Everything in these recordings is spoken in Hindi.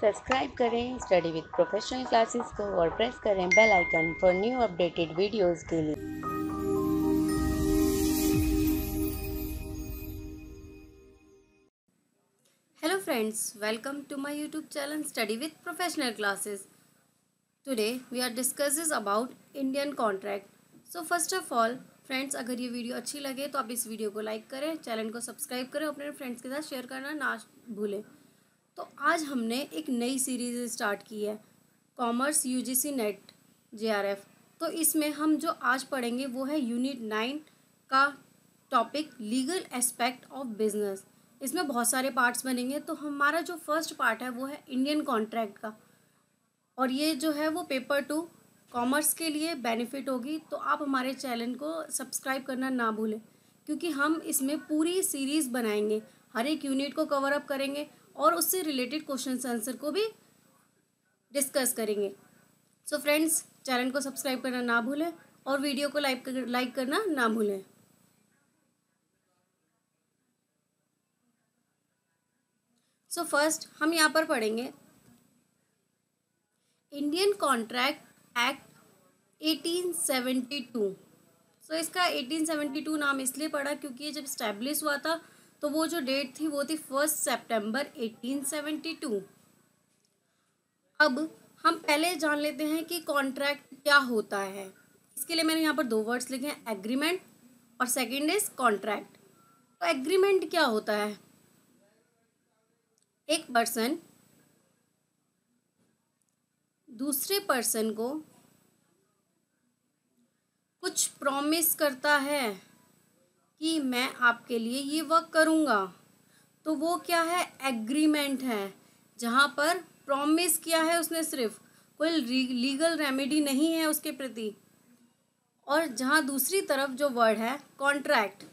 सब्सक्राइब करें स्टडी विद प्रोफेशनल क्लासेस को और प्रेस करें bell icon for new updated videos के लिए hello friends welcome to my YouTube channel study with professional classes today we are discusses about Indian contract so first of all friends अगर ये वीडियो अच्छी लगे तो आप इस वीडियो को लाइक करें चैनल को सब्सक्राइब करें अपने फ्रेंड्स के साथ शेयर करना ना भूलें तो आज हमने एक नई सीरीज़ स्टार्ट की है कॉमर्स यूजीसी नेट जेआरएफ तो इसमें हम जो आज पढ़ेंगे वो है यूनिट नाइन का topic legal aspect of business इसमें बहुत सारे पार्ट्स बनेंगे तो हमारा जो फर्स्ट पार्ट है वो है इंडियन कॉन्ट्रैक्ट का और ये जो है वो पेपर टू कॉमर्स के लिए बेनिफिट होगी तो आप हमारे चैनल को सब्सक्राइब करना ना भूलें क्योंकि हम इसमें पूरी सीरीज़ बनाएंगे हर एक यूनिट को कवर अप करेंगे और उससे रिलेटेड क्वेश्चन आंसर को भी डिस्कस करेंगे सो फ्रेंड्स चैनल को सब्सक्राइब करना ना भूलें और वीडियो को लाइक कर, लाइक करना ना भूलें सो so फर्स्ट हम यहाँ पर पढ़ेंगे Indian contract act 1872 so so इसका 1872 नाम इसलिए पड़ा क्योंकि ये जब स्टैब्लिश हुआ था तो वो जो डेट थी वो थी first September eighteen seventy two अब हम पहले जान लेते हैं कि कॉन्ट्रैक्ट क्या होता है इसके लिए मैंने यहाँ पर दो वर्ड्स लिखे हैं एग्रीमेंट और सेकेंड इज कॉन्ट्रैक्ट तो एग्रीमेंट क्या होता है एक पर्सन दूसरे पर्सन को कुछ प्रॉमिस करता है कि मैं आपके लिए ये वर्क करूँगा तो वो क्या है एग्रीमेंट है जहाँ पर प्रॉमिस किया है उसने सिर्फ कोई लीगल रेमेडी नहीं है उसके प्रति और जहाँ दूसरी तरफ जो वर्ड है कॉन्ट्रैक्ट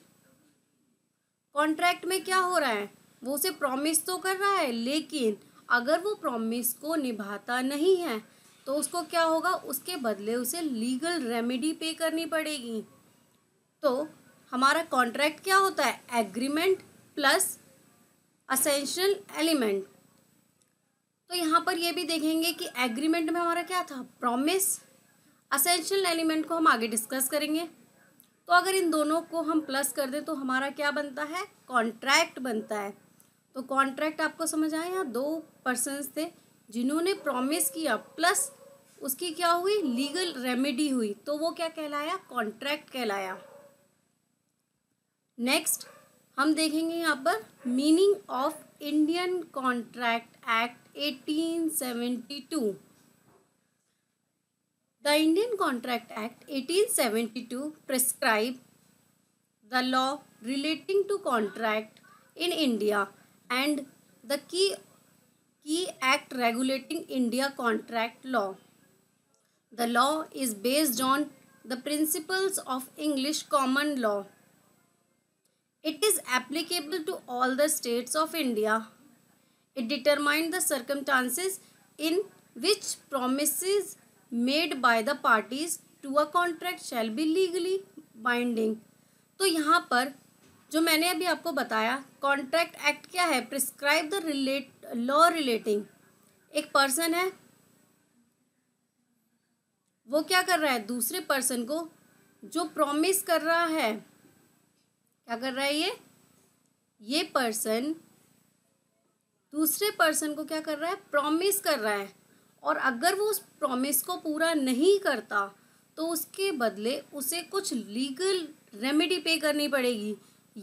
कॉन्ट्रैक्ट में क्या हो रहा है वो उसे प्रॉमिस तो कर रहा है लेकिन अगर वो प्रॉमिस को निभाता नहीं है तो उसको क्या होगा उसके बदले उसे लीगल रेमेडी पे करनी पड़ेगी तो हमारा कॉन्ट्रैक्ट क्या होता है एग्रीमेंट प्लस असेंशियल एलिमेंट तो यहाँ पर ये भी देखेंगे कि एग्रीमेंट में हमारा क्या था प्रॉमिस असेंशियल एलिमेंट को हम आगे डिस्कस करेंगे तो अगर इन दोनों को हम प्लस कर दें तो हमारा क्या बनता है कॉन्ट्रैक्ट बनता है तो कॉन्ट्रैक्ट आपको समझ आए यहाँ दो पर्सनस थे जिन्होंने प्रॉमिस किया प्लस उसकी क्या हुई लीगल रेमेडी हुई तो वो क्या कहलाया कॉन्ट्रैक्ट कहलाया नेक्स्ट हम देखेंगे यहाँ पर meaning of Indian contract act 1872 the Indian contract act 1872 prescribe the law relating to contract in India and the key key act regulating India contract law the law is based on the principles of English common law It is applicable to all the states of India. It determined the circumstances in which promises made by the parties to a contract shall be legally binding. तो यहाँ पर जो मैंने अभी आपको बताया कॉन्ट्रैक्ट एक्ट क्या है prescribe the relate law relating एक पर्सन है वो क्या कर रहा है दूसरे पर्सन को जो प्रॉमिस कर रहा है क्या कर रहा है ये ये पर्सन दूसरे पर्सन को क्या कर रहा है प्रॉमिस कर रहा है और अगर वो उस प्रॉमिस को पूरा नहीं करता तो उसके बदले उसे कुछ लीगल रेमेडी पे करनी पड़ेगी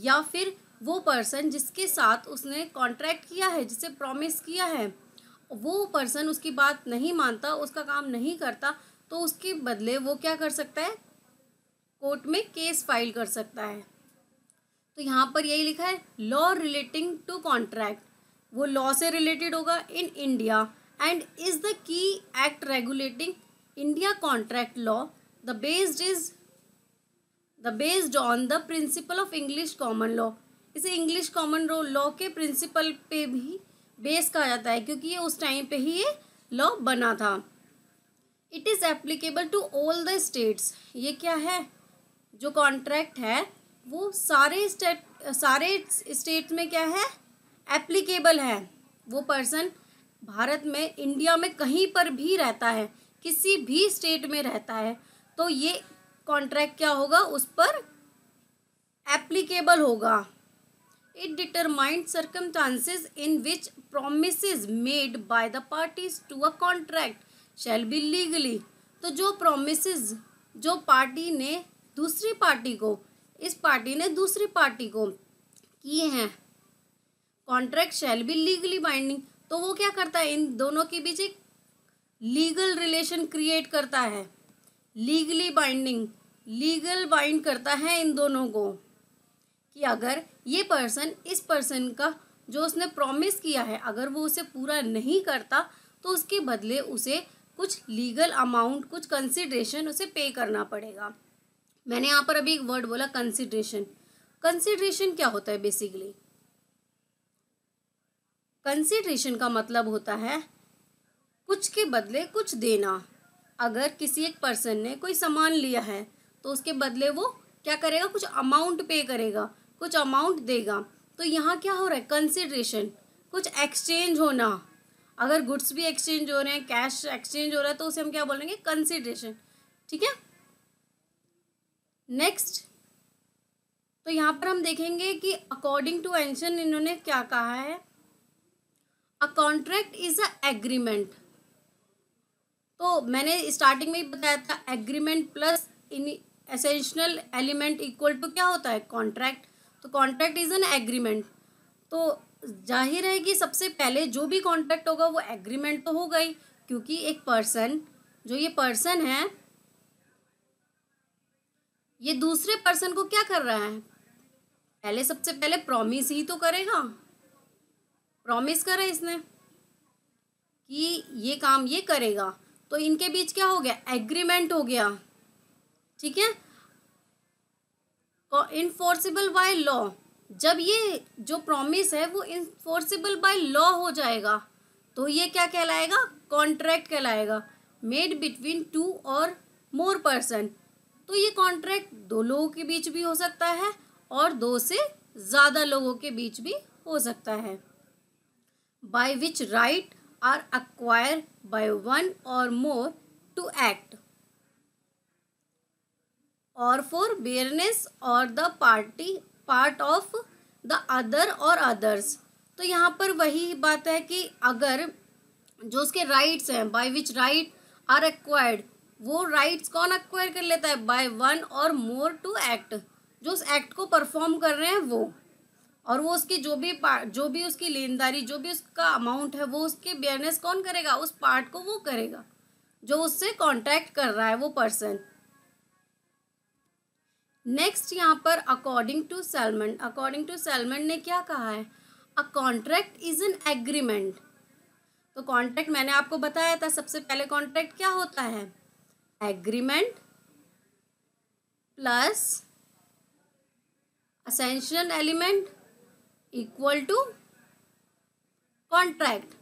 या फिर वो पर्सन जिसके साथ उसने कॉन्ट्रैक्ट किया है जिसे प्रॉमिस किया है वो पर्सन उसकी बात नहीं मानता उसका काम नहीं करता तो उसके बदले वो क्या कर सकता है कोर्ट में केस फाइल कर सकता है तो यहाँ पर यही लिखा है लॉ रिलेटिंग टू कॉन्ट्रैक्ट वो लॉ से रिलेटेड होगा in India and is the key act regulating India contract law the based is the based on the principle of English common law इसे इंग्लिश कॉमन लॉ के प्रिंसिपल पे भी बेस कहा जाता है क्योंकि ये उस टाइम पे ही ये लॉ बना था it is applicable to all the states ये क्या है जो कॉन्ट्रैक्ट है वो सारे स्टेट सारे स्टेट में क्या है एप्लीकेबल है वो पर्सन भारत में इंडिया में कहीं पर भी रहता है किसी भी स्टेट में रहता है तो ये कॉन्ट्रैक्ट क्या होगा उस पर एप्लीकेबल होगा determined circumstances in which promise made by the parties to a contract shall be legally तो जो प्रोमिस जो पार्टी ने दूसरी पार्टी को इस पार्टी ने दूसरी पार्टी को किए हैं कॉन्ट्रैक्ट शैल भी लीगली बाइंडिंग तो वो क्या करता है इन दोनों के बीच एक लीगल रिलेशन क्रिएट करता है लीगली बाइंडिंग लीगल बाइंड करता है इन दोनों को कि अगर ये पर्सन इस पर्सन का जो उसने प्रॉमिस किया है अगर वो उसे पूरा नहीं करता तो उसके बदले उसे कुछ लीगल अमाउंट कुछ कंसिड्रेशन उसे पे करना पड़ेगा मैंने यहाँ पर अभी एक वर्ड बोला कंसिड्रेशन कंसिड्रेशन क्या होता है बेसिकली कंसिड्रेशन का मतलब होता है कुछ के बदले कुछ देना अगर किसी एक पर्सन ने कोई सामान लिया है तो उसके बदले वो क्या करेगा कुछ अमाउंट पे करेगा कुछ अमाउंट देगा तो यहाँ क्या हो रहा है कंसिड्रेशन कुछ एक्सचेंज होना अगर गुड्स भी एक्सचेंज हो रहे हैं कैश एक्सचेंज हो रहा है तो उसे हम क्या बोलेंगे कंसिड्रेशन ठीक है नेक्स्ट तो यहाँ पर हम देखेंगे कि अकॉर्डिंग टू एंशन इन्होंने क्या कहा है a contract is a agreement तो मैंने स्टार्टिंग में ही बताया था agreement plus in essential element equal to क्या होता है कॉन्ट्रैक्ट तो कॉन्ट्रैक्ट इज एन एग्रीमेंट तो जाहिर है कि सबसे पहले जो भी कॉन्ट्रैक्ट होगा वो एग्रीमेंट तो होगा ही क्योंकि एक पर्सन जो ये पर्सन है ये दूसरे पर्सन को क्या कर रहा है पहले सबसे पहले प्रॉमिस ही तो करेगा हाँ। प्रॉमिस करे इसने कि ये काम ये करेगा तो इनके बीच क्या हो गया एग्रीमेंट हो गया ठीक है इनफोर्सिबल बाय लॉ जब ये जो प्रॉमिस है वो इन्फोर्सिबल बाय लॉ हो जाएगा तो ये क्या कहलाएगा कॉन्ट्रैक्ट कहलाएगा मेड बिटवीन टू और मोर पर्सन तो ये कॉन्ट्रैक्ट दो लोगों के बीच भी हो सकता है और दो से ज़्यादा लोगों के बीच भी हो सकता है by which right are acquire by one or more to act or forbearance or the party part of the other or others तो यहाँ पर वही बात है कि अगर जो उसके राइट्स हैं by which right are acquired वो राइट्स कौन अक्वायर कर लेता है bye one or more to act जो उस एक्ट को परफॉर्म कर रहे हैं वो और वो उसकी जो भी पार्ट जो भी उसकी लेनदारी जो भी उसका अमाउंट है वो उसके बेयरनेस कौन करेगा उस पार्ट को वो करेगा जो उससे कॉन्टैक्ट कर रहा है वो पर्सन नेक्स्ट यहाँ पर according to Salmond according to Salmond ने क्या कहा है a contract is an agreement तो कॉन्ट्रैक्ट मैंने आपको बताया था सबसे पहले कॉन्ट्रैक्ट क्या होता है agreement plus essential element equal to contract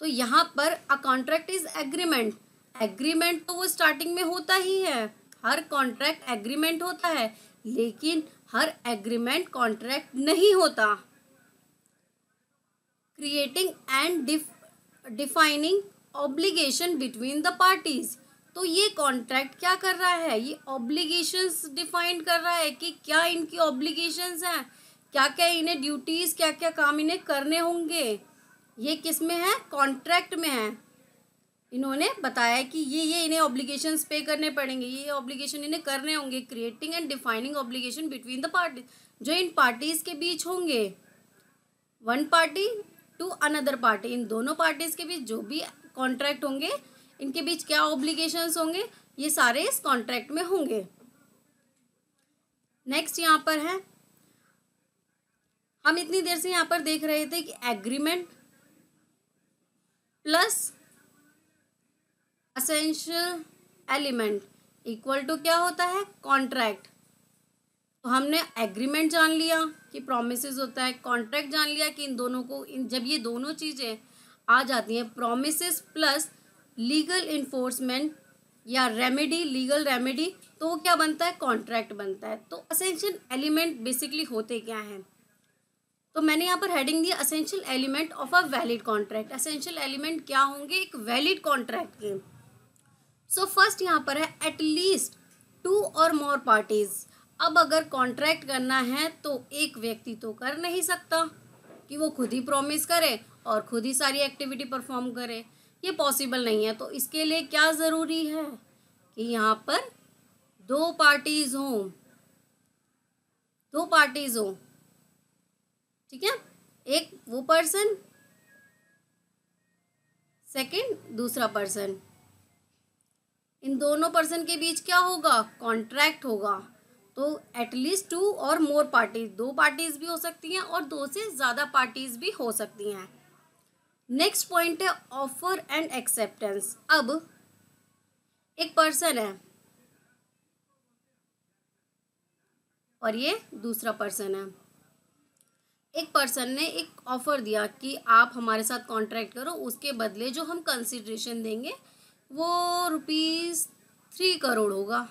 तो यहाँ पर a contract is agreement agreement तो वो स्टार्टिंग में होता ही है हर कॉन्ट्रैक्ट एग्रीमेंट होता है लेकिन हर एग्रीमेंट कॉन्ट्रैक्ट नहीं होता creating and def defining obligation between the parties तो ये कॉन्ट्रैक्ट क्या कर रहा है ये ऑब्लिगेशंस डिफाइन कर रहा है कि क्या इनकी ऑब्लिगेशंस हैं क्या क्या इन्हें ड्यूटीज़ क्या क्या काम इन्हें करने होंगे ये किस में है कॉन्ट्रैक्ट में है इन्होंने बताया कि ये ये इन्हें ऑब्लिगेशन पे करने पड़ेंगे ये ऑब्लिगेशन इन्हें करने होंगे creating and defining obligation between the party जो इन पार्टीज़ के बीच होंगे one party to another party इन दोनों पार्टीज़ के बीच जो भी कॉन्ट्रैक्ट होंगे इनके बीच क्या ऑब्लिगेशन होंगे ये सारे इस कॉन्ट्रैक्ट में होंगे नेक्स्ट यहाँ पर है हम इतनी देर से यहाँ पर देख रहे थे कि agreement plus essential element equal to क्या होता है कॉन्ट्रैक्ट तो हमने एग्रीमेंट जान लिया कि प्रोमिस होता है कॉन्ट्रैक्ट जान लिया कि इन दोनों को इन जब ये दोनों चीज़ें आ जाती हैं प्रोमिस प्लस लीगल इन्फोर्समेंट या रेमेडी लीगल रेमेडी तो वो क्या बनता है कॉन्ट्रैक्ट बनता है तो असेंशियल एलिमेंट बेसिकली होते क्या हैं तो मैंने यहाँ पर हेडिंग दी essential element of a valid contract essential element क्या होंगे एक वैलिड कॉन्ट्रैक्ट के सो फर्स्ट यहाँ पर है एटलीस्ट टू और मोर पार्टीज अब अगर कॉन्ट्रैक्ट करना है तो एक व्यक्ति तो कर नहीं सकता कि वो खुद ही प्रॉमिस करे और खुद ही सारी एक्टिविटी परफॉर्म करे ये पॉसिबल नहीं है तो इसके लिए क्या ज़रूरी है कि यहाँ पर दो पार्टीज हों दो पार्टीज हों ठीक है एक वो पर्सन सेकंड दूसरा पर्सन इन दोनों पर्सन के बीच क्या होगा कॉन्ट्रैक्ट होगा तो एटलीस्ट टू और मोर पार्टीज दो पार्टीज भी हो सकती हैं और दो से ज़्यादा पार्टीज भी हो सकती हैं नेक्स्ट पॉइंट है ऑफर एंड एक्सेप्टेंस अब एक पर्सन है और ये दूसरा पर्सन है एक पर्सन ने एक ऑफ़र दिया कि आप हमारे साथ कॉन्ट्रैक्ट करो उसके बदले जो हम कंसिड्रेशन देंगे वो रुपीज़ थ्री करोड़ होगा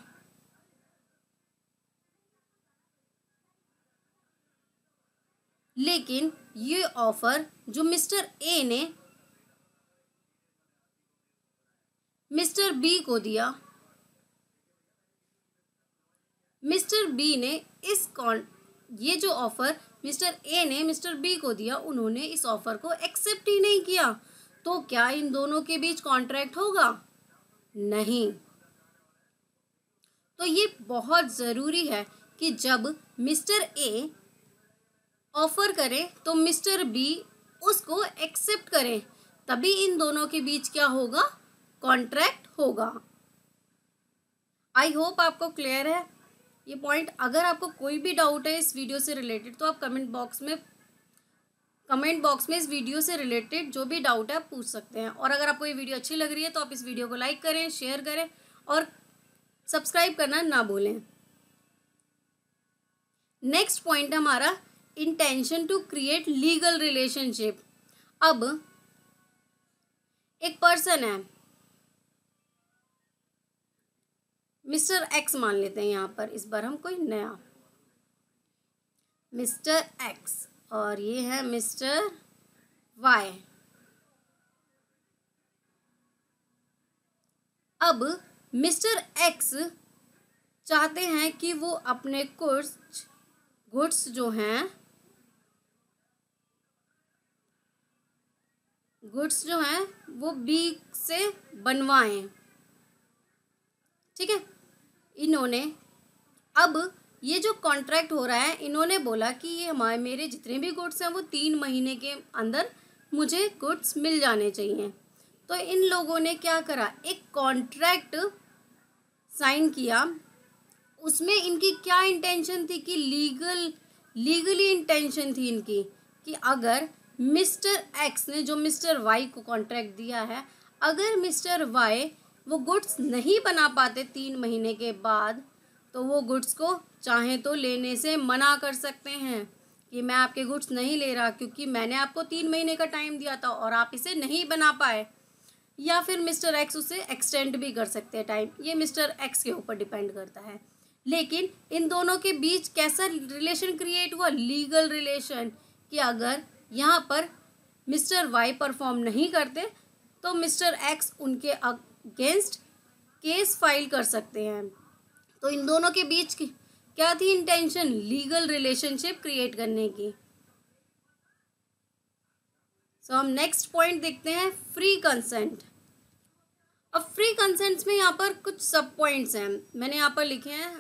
लेकिन ये ऑफर जो मिस्टर ए ने मिस्टर बी को दिया मिस्टर बी ने इस कॉन ये जो ऑफर मिस्टर ए ने मिस्टर बी को दिया उन्होंने इस ऑफर को एक्सेप्ट ही नहीं किया तो क्या इन दोनों के बीच कॉन्ट्रैक्ट होगा नहीं तो ये बहुत ज़रूरी है कि जब मिस्टर ए ऑफर करें तो मिस्टर बी उसको एक्सेप्ट करें तभी इन दोनों के बीच क्या होगा कॉन्ट्रैक्ट होगा आई होप आपको क्लियर है ये पॉइंट अगर आपको कोई भी डाउट है इस वीडियो से रिलेटेड तो आप कमेंट बॉक्स में कमेंट बॉक्स में इस वीडियो से रिलेटेड जो भी डाउट है आप पूछ सकते हैं और अगर आपको ये वीडियो अच्छी लग रही है तो आप इस वीडियो को लाइक करें शेयर करें और सब्सक्राइब करना ना भूलें नेक्स्ट पॉइंट हमारा intention to create legal relationship अब एक पर्सन है मिस्टर एक्स मान लेते हैं यहाँ पर इस बार हम कोई नया मिस्टर एक्स और ये है मिस्टर वाई अब मिस्टर एक्स चाहते हैं कि वो अपने कुछ गुड्स जो हैं गुड्स जो हैं वो बी से बनवाएं ठीक है इन्होंने अब ये जो कॉन्ट्रैक्ट हो रहा है इन्होंने बोला कि ये हमारे मेरे जितने भी गुड्स हैं वो तीन महीने के अंदर मुझे गुड्स मिल जाने चाहिए तो इन लोगों ने क्या करा एक कॉन्ट्रैक्ट साइन किया उसमें इनकी क्या इंटेंशन थी कि लीगल लीगली इंटेंशन थी इनकी कि अगर मिस्टर एक्स ने जो मिस्टर वाई को कॉन्ट्रैक्ट दिया है अगर मिस्टर वाई वो गुड्स नहीं बना पाते तीन महीने के बाद तो वो गुड्स को चाहे तो लेने से मना कर सकते हैं कि मैं आपके गुड्स नहीं ले रहा क्योंकि मैंने आपको तीन महीने का टाइम दिया था और आप इसे नहीं बना पाए या फिर मिस्टर एक्स उसे एक्सटेंड भी कर सकते हैं टाइम ये मिस्टर एक्स के ऊपर डिपेंड करता है लेकिन इन दोनों के बीच कैसा रिलेशन क्रिएट हुआ लीगल रिलेशन कि अगर यहाँ पर मिस्टर वाई परफॉर्म नहीं करते तो मिस्टर एक्स उनके अगेंस्ट केस फाइल कर सकते हैं तो इन दोनों के बीच की क्या थी इंटेंशन लीगल रिलेशनशिप क्रिएट करने की सो हम नेक्स्ट पॉइंट देखते हैं फ्री कंसेंट अब फ्री कंसेंट्स में यहाँ पर कुछ सब पॉइंट्स हैं मैंने यहाँ पर लिखे हैं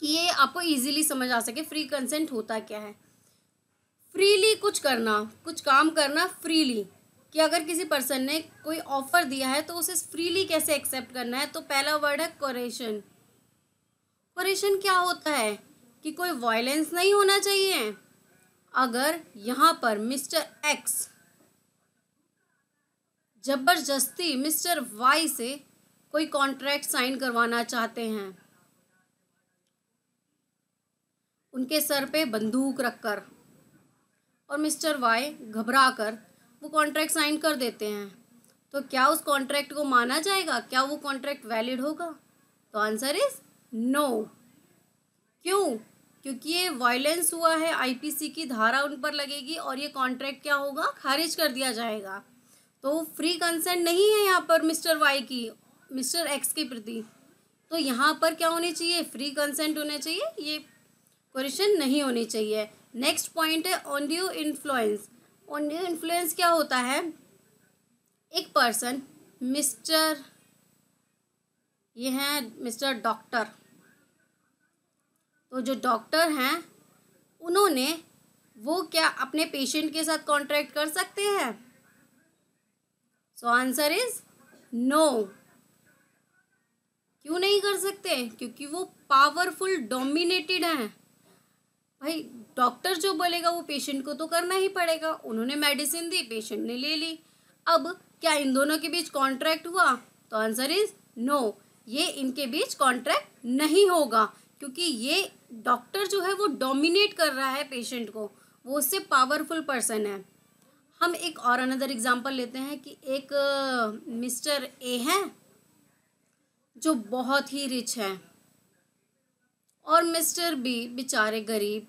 कि ये आपको इजीली समझ आ सके फ्री कंसेंट होता क्या है कुछ करना कुछ काम करना फ्रीली कि अगर किसी पर्सन ने कोई ऑफर दिया है तो उसे फ्रीली कैसे एक्सेप्ट करना है तो पहला वर्ड है कोरेशन कोरेशन क्या होता है कि कोई वायलेंस नहीं होना चाहिए अगर यहाँ पर मिस्टर एक्स जबरदस्ती मिस्टर वाई से कोई कॉन्ट्रैक्ट साइन करवाना चाहते हैं उनके सर पे बंदूक रखकर और मिस्टर वाई घबरा कर वो कॉन्ट्रैक्ट साइन कर देते हैं तो क्या उस कॉन्ट्रैक्ट को माना जाएगा क्या वो कॉन्ट्रैक्ट वैलिड होगा तो आंसर इज़ नो क्यों क्योंकि ये वायलेंस हुआ है आईपीसी की धारा उन पर लगेगी और ये कॉन्ट्रैक्ट क्या होगा खारिज कर दिया जाएगा तो फ्री कंसेंट नहीं है यहाँ पर मिस्टर वाई की मिस्टर एक्स के प्रति तो यहाँ पर क्या होने चाहिए फ्री कंसेंट होना चाहिए ये क्वेश्चन नहीं होनी चाहिए नेक्स्ट पॉइंट है ऑन्ड्यू इन्फ्लुएंस ऑन्ड्यू इन्फ्लुएंस क्या होता है एक पर्सन मिस्टर ये हैं मिस्टर डॉक्टर तो जो डॉक्टर हैं उन्होंने वो क्या अपने पेशेंट के साथ कॉन्ट्रैक्ट कर सकते हैं सो आंसर इज नो क्यों नहीं कर सकते क्योंकि वो पावरफुल डोमिनेटेड हैं भाई डॉक्टर जो बोलेगा वो पेशेंट को तो करना ही पड़ेगा उन्होंने मेडिसिन दी पेशेंट ने ले ली अब क्या इन दोनों के बीच कॉन्ट्रैक्ट हुआ तो आंसर इज नो ये इनके बीच कॉन्ट्रैक्ट नहीं होगा क्योंकि ये डॉक्टर जो है वो डोमिनेट कर रहा है पेशेंट को वो उससे पावरफुल पर्सन है हम एक और अनदर एग्जाम्पल लेते हैं कि एक मिस्टर ए हैं जो बहुत ही रिच है और मिस्टर बी बेचारे गरीब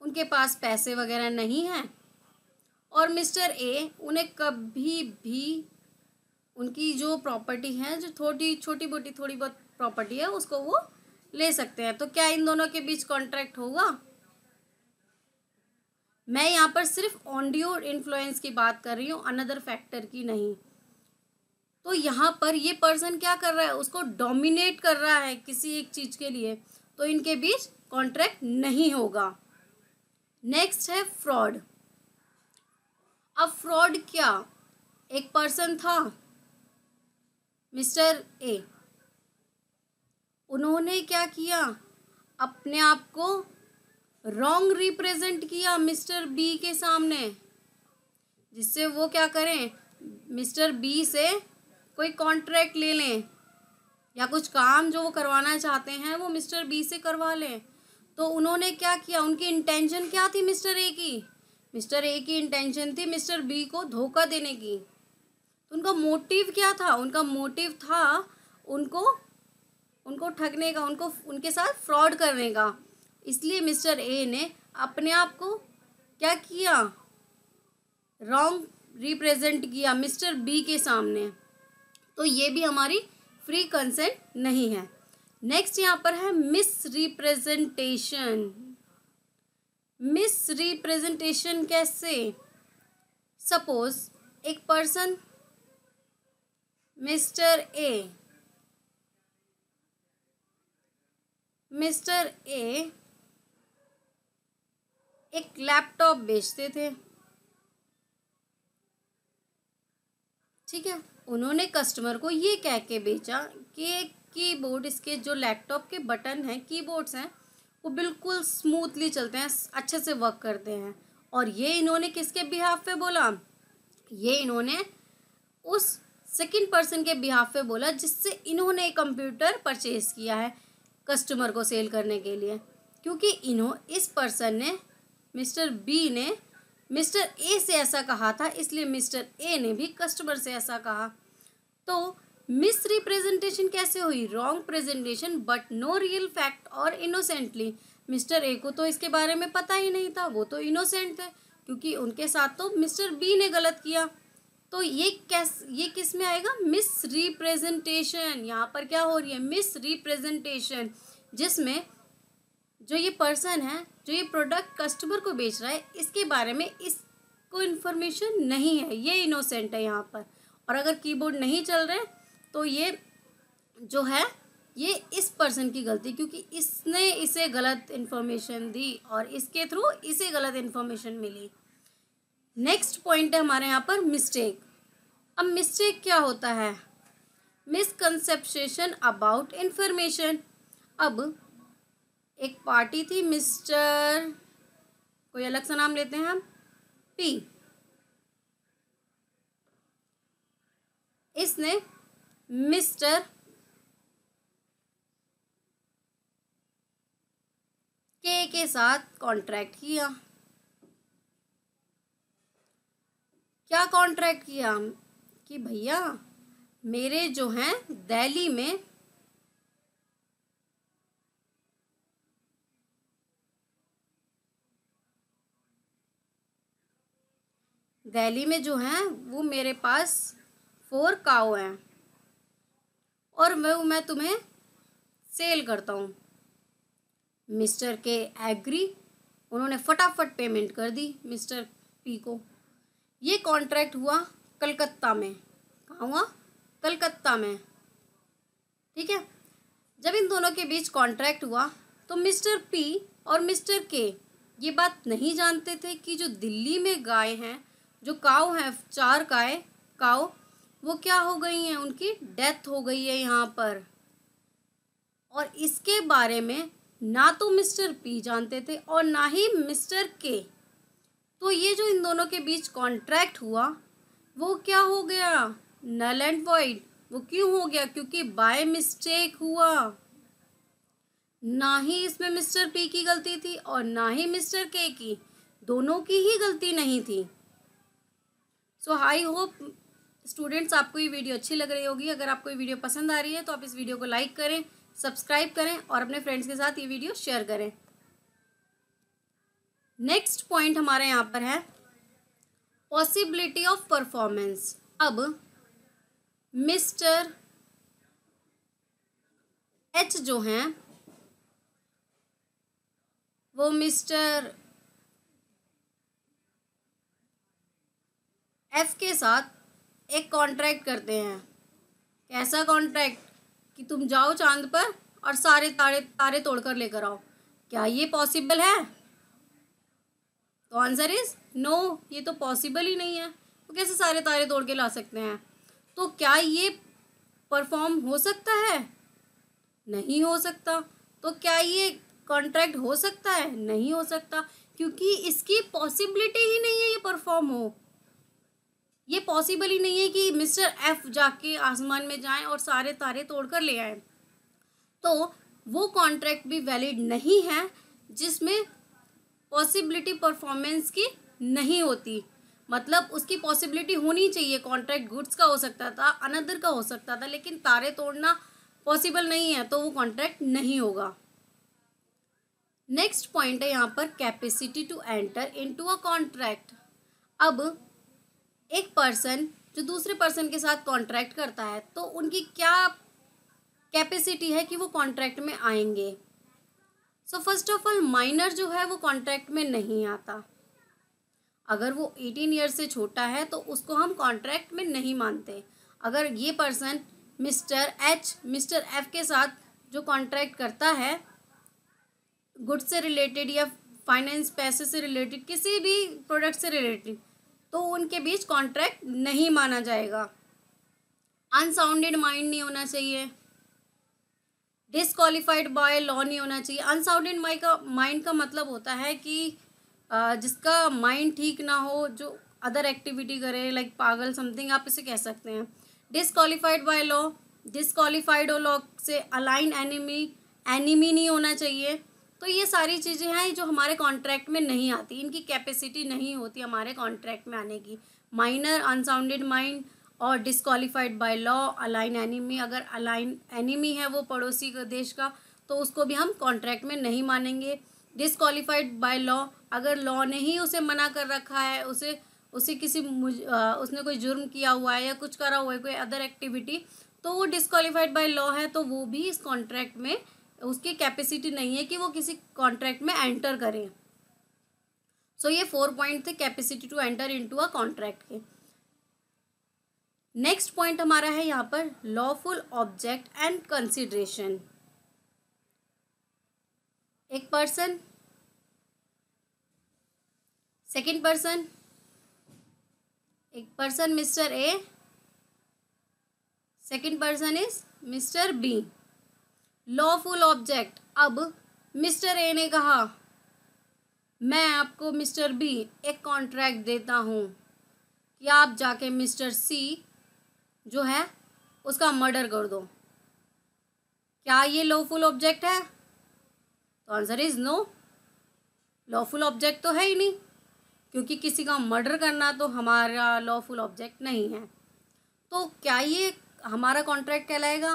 उनके पास पैसे वगैरह नहीं हैं और मिस्टर ए उन्हें कभी भी उनकी जो प्रॉपर्टी है जो थोड़ी छोटी मोटी थोड़ी बहुत प्रॉपर्टी है उसको वो ले सकते हैं तो क्या इन दोनों के बीच कॉन्ट्रैक्ट होगा मैं यहाँ पर सिर्फ ऑनडियो इन्फ्लुएंस की बात कर रही हूँ अनदर फैक्टर की नहीं तो यहाँ पर ये पर्सन क्या कर रहा है उसको डोमिनेट कर रहा है किसी एक चीज़ के लिए तो इनके बीच कॉन्ट्रैक्ट नहीं होगा नेक्स्ट है फ्रॉड अब फ्रॉड क्या एक पर्सन था मिस्टर ए उन्होंने क्या किया अपने आप को रॉन्ग रिप्रेजेंट किया मिस्टर बी के सामने जिससे वो क्या करें मिस्टर बी से कोई कॉन्ट्रैक्ट ले लें या कुछ काम जो वो करवाना चाहते हैं वो मिस्टर बी से करवा लें तो उन्होंने क्या किया उनकी इंटेंशन क्या थी मिस्टर ए की मिस्टर ए की इंटेंशन थी मिस्टर बी को धोखा देने की तो उनका मोटिव क्या था उनका मोटिव था उनको उनको ठगने का उनको उनके साथ फ्रॉड करने का इसलिए मिस्टर ए ने अपने आप को क्या किया रॉन्ग रिप्रेजेंट किया मिस्टर बी के सामने तो ये भी हमारी फ्री कंसेंट नहीं है नेक्स्ट यहाँ पर है मिस रिप्रेजेंटेशन मिस रिप्रेजेंटेशन कैसे सपोज एक person mister A mister A एक लैपटॉप बेचते थे ठीक है उन्होंने कस्टमर को ये कह के बेचा कि कीबोर्ड इसके जो लैपटॉप के बटन हैं कीबोर्ड्स हैं वो बिल्कुल स्मूथली चलते हैं अच्छे से वर्क करते हैं और ये इन्होंने किसके बिहाफ पे बोला ये इन्होंने उस सेकंड पर्सन के बिहाफ पे बोला जिससे इन्होंने कंप्यूटर परचेज किया है कस्टमर को सेल करने के लिए क्योंकि इन्हों इस पर्सन ने मिस्टर बी ने मिस्टर ए से ऐसा कहा था इसलिए मिस्टर ए ने भी कस्टमर से ऐसा कहा तो मिस रिप्रेजेंटेशन कैसे हुई wrong presentation but no real fact और इनोसेंटली मिस्टर ए को तो इसके बारे में पता ही नहीं था वो तो इनोसेंट थे क्योंकि उनके साथ तो मिस्टर बी ने गलत किया तो ये कैस ये किस में आएगा मिस रिप्रेजेंटेशन यहाँ पर क्या हो रही है मिस रिप्रेजेंटेशन जिसमें जो ये पर्सन है जो ये प्रोडक्ट कस्टमर को बेच रहा है इसके बारे में इसको इन्फॉर्मेशन नहीं है ये इनोसेंट है यहाँ पर और अगर कीबोर्ड नहीं चल रहे तो ये जो है ये इस पर्सन की गलती क्योंकि इसने इसे गलत इन्फॉर्मेशन दी और इसके थ्रू इसे गलत इन्फॉर्मेशन मिली नेक्स्ट पॉइंट है हमारे यहाँ पर मिस्टेक अब मिस्टेक क्या होता है मिसकनसेप्शन अबाउट इन्फॉर्मेशन अब एक पार्टी थी मिस्टर कोई अलग सा नाम लेते हैं हम पी इसने मिस्टर के के साथ कॉन्ट्रैक्ट किया क्या कॉन्ट्रैक्ट किया कि भैया मेरे जो हैं दिल्ली में वैली में जो हैं वो मेरे पास फोर काओ हैं और मैं मैं तुम्हें सेल करता हूँ मिस्टर के एग्री उन्होंने फटाफट पेमेंट कर दी मिस्टर पी को ये कॉन्ट्रैक्ट हुआ कलकत्ता में कहाँ हुआ कलकत्ता में ठीक है जब इन दोनों के बीच कॉन्ट्रैक्ट हुआ तो मिस्टर पी और मिस्टर के ये बात नहीं जानते थे कि जो दिल्ली में गाय हैं जो काव हैं चार काए काव वो क्या हो गई हैं उनकी डेथ हो गई है यहाँ पर और इसके बारे में ना तो मिस्टर पी जानते थे और ना ही मिस्टर के तो ये जो इन दोनों के बीच कॉन्ट्रैक्ट हुआ वो क्या हो गया नल एंड वॉइड वो क्यों हो गया क्योंकि बाय मिस्टेक हुआ ना ही इसमें मिस्टर पी की गलती थी और ना ही मिस्टर के की दोनों की ही गलती नहीं थी सो आई होप स्टूडेंट्स आपको ये वीडियो अच्छी लग रही होगी अगर आपको ये वीडियो पसंद आ रही है तो आप इस वीडियो को लाइक करें सब्सक्राइब करें और अपने फ्रेंड्स के साथ ये वीडियो शेयर करें नेक्स्ट पॉइंट हमारे यहाँ पर है पॉसिबिलिटी ऑफ परफॉर्मेंस अब मिस्टर एच जो हैं वो मिस्टर एफ़ के साथ एक कॉन्ट्रैक्ट करते हैं कैसा कॉन्ट्रैक्ट कि तुम जाओ चांद पर और सारे तारे तारे तोड़कर लेकर आओ क्या ये पॉसिबल है तो आंसर इज़ नो ये तो पॉसिबल ही नहीं है तो कैसे सारे तारे तोड़ के ला सकते हैं तो क्या ये परफॉर्म हो सकता है नहीं हो सकता तो क्या ये कॉन्ट्रैक्ट हो सकता है नहीं हो सकता क्योंकि इसकी पॉसिबिलिटी ही नहीं है ये परफॉर्म हो ये पॉसिबल ही नहीं है कि मिस्टर एफ़ जाके आसमान में जाएं और सारे तारे तोड़कर ले आए तो वो कॉन्ट्रैक्ट भी वैलिड नहीं है जिसमें पॉसिबिलिटी परफॉर्मेंस की नहीं होती मतलब उसकी पॉसिबिलिटी होनी चाहिए कॉन्ट्रैक्ट गुड्स का हो सकता था अनदर का हो सकता था लेकिन तारे तोड़ना पॉसिबल नहीं है तो वो कॉन्ट्रैक्ट नहीं होगा नेक्स्ट पॉइंट है यहाँ पर capacity to enter into a contract अब एक पर्सन जो दूसरे पर्सन के साथ कॉन्ट्रैक्ट करता है तो उनकी क्या कैपेसिटी है कि वो कॉन्ट्रैक्ट में आएंगे so first of all minor जो है वो कॉन्ट्रैक्ट में नहीं आता अगर वो एटीन ईयर से छोटा है तो उसको हम कॉन्ट्रैक्ट में नहीं मानते अगर ये person mister H mister F के साथ जो कॉन्ट्रैक्ट करता है गुड से रिलेटेड या फाइनेंस पैसे से रिलेटेड किसी भी प्रोडक्ट से रिलेटेड तो उनके बीच कॉन्ट्रैक्ट नहीं माना जाएगा अनसाउंडेड माइंड नहीं होना चाहिए डिसक्वालीफाइड बाय लॉ नहीं होना चाहिए अनसाउंडेड माइंड का माइंड का मतलब होता है कि जिसका माइंड ठीक ना हो जो अदर एक्टिविटी करे लाइक पागल समथिंग आप इसे कह सकते हैं डिसक्वालीफाइड बाय लॉ डिसक्वालीफाइड हो लॉ से अलाइन एनिमी एनिमी नहीं होना चाहिए तो ये सारी चीज़ें हैं जो हमारे कॉन्ट्रैक्ट में नहीं आती इनकी कैपेसिटी नहीं होती हमारे कॉन्ट्रैक्ट में आने की माइनर अनसाउंडेड माइंड और disqualified by law alien enemy अगर अलाइन एनिमी है वो पड़ोसी देश का तो उसको भी हम कॉन्ट्रैक्ट में नहीं मानेंगे डिसक्वालीफाइड बाय लॉ अगर लॉ ने ही उसे मना कर रखा है उसे उसे किसी आ, उसने कोई जुर्म किया हुआ है या कुछ करा हुआ है कोई अदर एक्टिविटी तो वो डिसक्वालीफाइड बाय लॉ है तो वो भी इस कॉन्ट्रैक्ट में उसकी कैपेसिटी नहीं है कि वो किसी कॉन्ट्रैक्ट में एंटर करें सो so, ये फोर पॉइंट थे capacity to enter into a contract के नेक्स्ट पॉइंट हमारा है यहाँ पर लॉफुल ऑब्जेक्ट एंड कंसिड्रेशन एक पर्सन सेकेंड पर्सन एक person mister A second person is mister B lawful object अब मिस्टर ए ने कहा मैं आपको मिस्टर बी एक कॉन्ट्रैक्ट देता हूँ कि आप जाके मिस्टर सी जो है उसका मर्डर कर दो क्या ये लॉफुल ऑब्जेक्ट है तो answer is no lawful object तो है ही नहीं क्योंकि किसी का मर्डर करना तो हमारा लॉफुल ऑब्जेक्ट नहीं है तो क्या ये हमारा कॉन्ट्रैक्ट कहलाएगा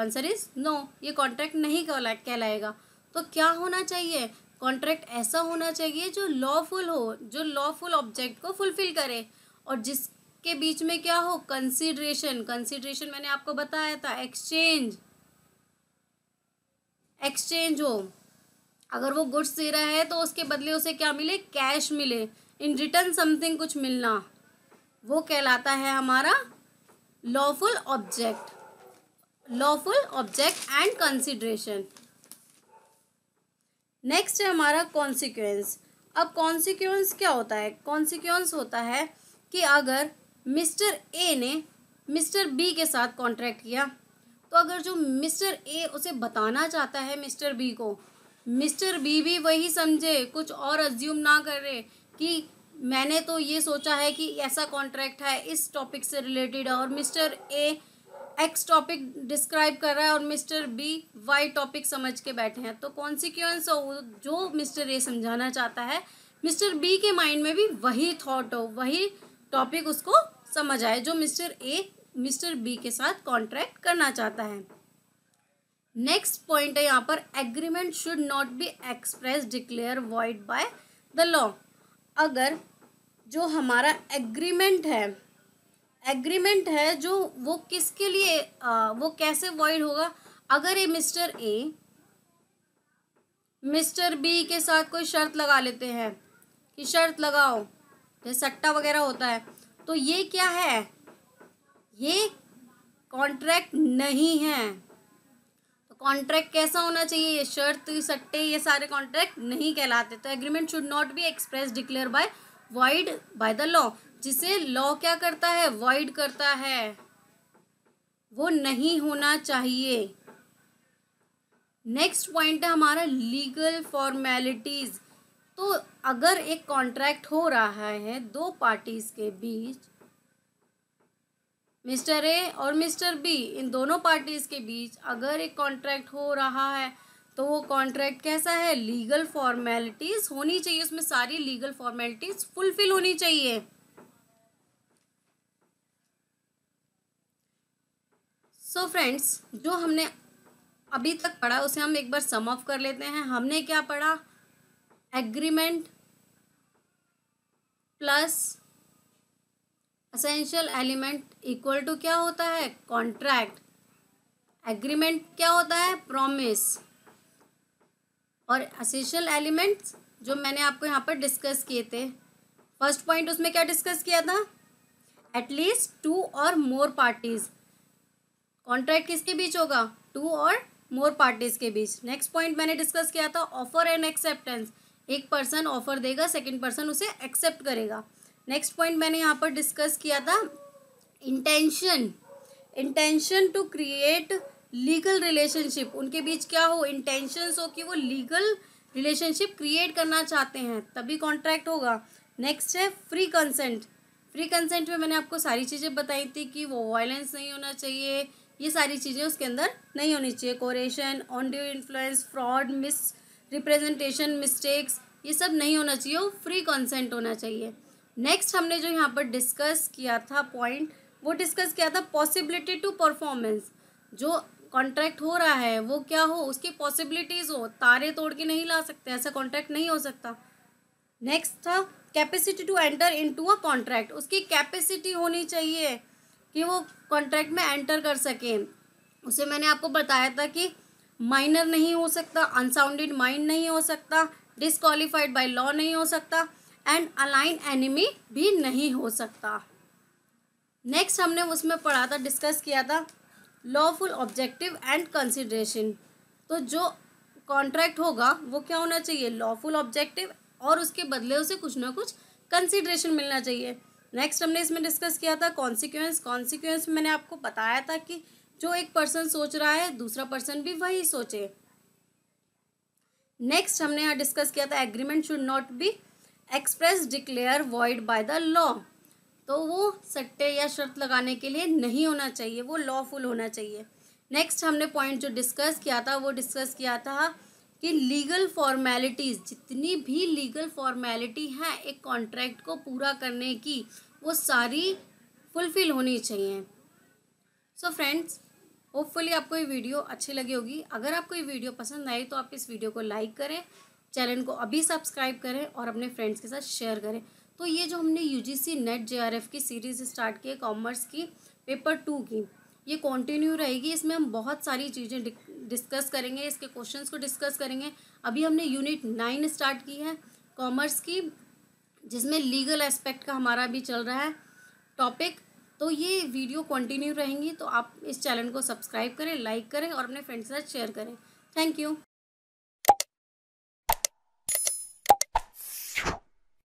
आंसर इज नो ये कॉन्ट्रैक्ट नहीं कहलाएगा तो क्या होना चाहिए कॉन्ट्रैक्ट ऐसा होना चाहिए जो लॉफुल हो जो लॉफुल ऑब्जेक्ट को फुलफिल करे और जिसके बीच में क्या हो कंसिड्रेशन कंसिड्रेशन मैंने आपको बताया था एक्सचेंज एक्सचेंज हो अगर वो गुड्स दे रहा है तो उसके बदले उसे क्या मिले कैश मिले इन रिटर्न समथिंग कुछ मिलना वो कहलाता है हमारा lawful object lawful object and consideration next है हमारा कॉन्सिक्वेंस अब कॉन्सिक्वेंस क्या होता है कॉन्सिक्वेंस होता है कि अगर मिस्टर ए ने मिस्टर बी के साथ कॉन्ट्रैक्ट किया तो अगर जो मिस्टर ए उसे बताना चाहता है मिस्टर बी को मिस्टर बी भी वही समझे कुछ और अज्यूम ना करे कि मैंने तो ये सोचा है कि ऐसा कॉन्ट्रैक्ट है इस टॉपिक से रिलेटेड और mister A X topic describe कर रहा है और मिस्टर बी वाई टॉपिक समझ के बैठे हैं तो कॉन्सिक्वेंस जो मिस्टर ए समझाना चाहता है मिस्टर बी के माइंड में भी वही थॉट हो वही टॉपिक उसको समझ आए जो मिस्टर ए मिस्टर बी के साथ कॉन्ट्रैक्ट करना चाहता है नेक्स्ट पॉइंट है यहाँ पर agreement should not be express declare void by the law अगर जो हमारा एग्रीमेंट है एग्रीमेंट है जो वो किसके लिए आ, वो कैसे वॉइड होगा अगर ये मिस्टर ए मिस्टर बी के साथ कोई शर्त लगा लेते हैं कि शर्त लगाओ जैसे सट्टा वगैरह होता है तो ये क्या है ये कॉन्ट्रैक्ट नहीं है तो कॉन्ट्रैक्ट कैसा होना चाहिए ये शर्त सट्टे ये सारे कॉन्ट्रैक्ट नहीं कहलाते तो agreement should not be express declare by void by the law जिसे लॉ क्या करता है वॉइड करता है वो नहीं होना चाहिए नेक्स्ट पॉइंट है हमारा लीगल फॉर्मेलिटीज़ तो अगर एक कॉन्ट्रैक्ट हो रहा है दो पार्टीज़ के बीच मिस्टर ए और मिस्टर बी इन दोनों पार्टीज़ के बीच अगर एक कॉन्ट्रैक्ट हो रहा है तो वो कॉन्ट्रैक्ट कैसा है लीगल फॉर्मेलिटीज होनी चाहिए उसमें सारी लीगल फॉर्मेलिटीज फुलफिल होनी चाहिए सो so फ्रेंड्स जो हमने अभी तक पढ़ा उसे हम एक बार सम अप कर लेते हैं हमने क्या पढ़ा agreement plus essential element equal to क्या होता है कॉन्ट्रैक्ट एग्रीमेंट क्या होता है प्रॉमिस और असेंशियल एलिमेंट्स जो मैंने आपको यहाँ पर डिस्कस किए थे फर्स्ट पॉइंट उसमें क्या डिस्कस किया था एटलीस्ट टू और मोर पार्टीज कॉन्ट्रैक्ट किसके बीच होगा टू और मोर पार्टीज के बीच नेक्स्ट पॉइंट मैंने डिस्कस किया था ऑफर एंड एक्सेप्टेंस एक पर्सन ऑफर देगा सेकेंड पर्सन उसे एक्सेप्ट करेगा नेक्स्ट पॉइंट मैंने यहाँ पर डिस्कस किया था intention intention to create legal relationship उनके बीच क्या हो इंटेंशंस हो कि वो लीगल रिलेशनशिप क्रिएट करना चाहते हैं तभी कॉन्ट्रैक्ट होगा नेक्स्ट है फ्री कंसेंट फ्री कंसेंट में मैंने आपको सारी चीज़ें बताई थी कि वो वायलेंस नहीं होना चाहिए ये सारी चीज़ें उसके अंदर नहीं होनी चाहिए coercion undue influence fraud misrepresentation mistakes ये सब नहीं होना चाहिए वो फ्री कंसेंट होना चाहिए नेक्स्ट हमने जो यहाँ पर डिस्कस किया था पॉइंट वो डिस्कस किया था पॉसिबिलिटी टू परफॉर्मेंस जो कॉन्ट्रैक्ट हो रहा है वो क्या हो उसकी पॉसिबिलिटीज़ हो तारे तोड़ के नहीं ला सकते ऐसा कॉन्ट्रैक्ट नहीं हो सकता नेक्स्ट था capacity to enter into a contract उसकी कैपेसिटी होनी चाहिए कि वो कॉन्ट्रैक्ट में एंटर कर सके उसे मैंने आपको बताया था कि माइनर नहीं हो सकता अनसाउंडेड माइंड नहीं हो सकता डिसक्वालीफाइड बाई लॉ नहीं हो सकता एंड अलाइन एनिमी भी नहीं हो सकता नेक्स्ट हमने उसमें पढ़ा था डिस्कस किया था लॉफुल ऑब्जेक्टिव एंड कंसिड्रेशन तो जो कॉन्ट्रैक्ट होगा वो क्या होना चाहिए लॉफुल ऑब्जेक्टिव और उसके बदले उसे कुछ ना कुछ कंसिड्रेशन मिलना चाहिए नेक्स्ट हमने इसमें डिस्कस किया था कॉन्सिक्वेंस कॉन्सिक्वेंस मैंने आपको बताया था कि जो एक पर्सन सोच रहा है दूसरा पर्सन भी वही सोचे नेक्स्ट हमने यहाँ डिस्कस किया था agreement should not be express declare void by the law तो वो सट्टे या शर्त लगाने के लिए नहीं होना चाहिए वो लॉफुल होना चाहिए नेक्स्ट हमने पॉइंट जो डिस्कस किया था वो डिस्कस किया था कि लीगल फॉर्मेलिटीज़ जितनी भी लीगल फॉर्मेलिटी हैं एक कॉन्ट्रैक्ट को पूरा करने की वो सारी फुलफ़िल होनी चाहिए सो फ्रेंड्स होपफुली आपको ये वीडियो अच्छी लगी होगी अगर आपको ये वीडियो पसंद आई तो आप इस वीडियो को लाइक करें चैनल को अभी सब्सक्राइब करें और अपने फ्रेंड्स के साथ शेयर करें तो ये जो हमने U G C NET J R F की सीरीज़ स्टार्ट की है कॉमर्स की पेपर टू की ये कंटिन्यू रहेगी इसमें हम बहुत सारी चीज़ें डिस्कस करेंगे इसके क्वेश्चंस को डिस्कस करेंगे अभी हमने यूनिट नाइन स्टार्ट की है कॉमर्स की जिसमें लीगल एस्पेक्ट का हमारा भी चल रहा है टॉपिक तो ये वीडियो कंटिन्यू रहेंगी तो आप इस चैनल को सब्सक्राइब करें लाइक करें और अपने फ्रेंड्स के साथ शेयर करें थैंक यू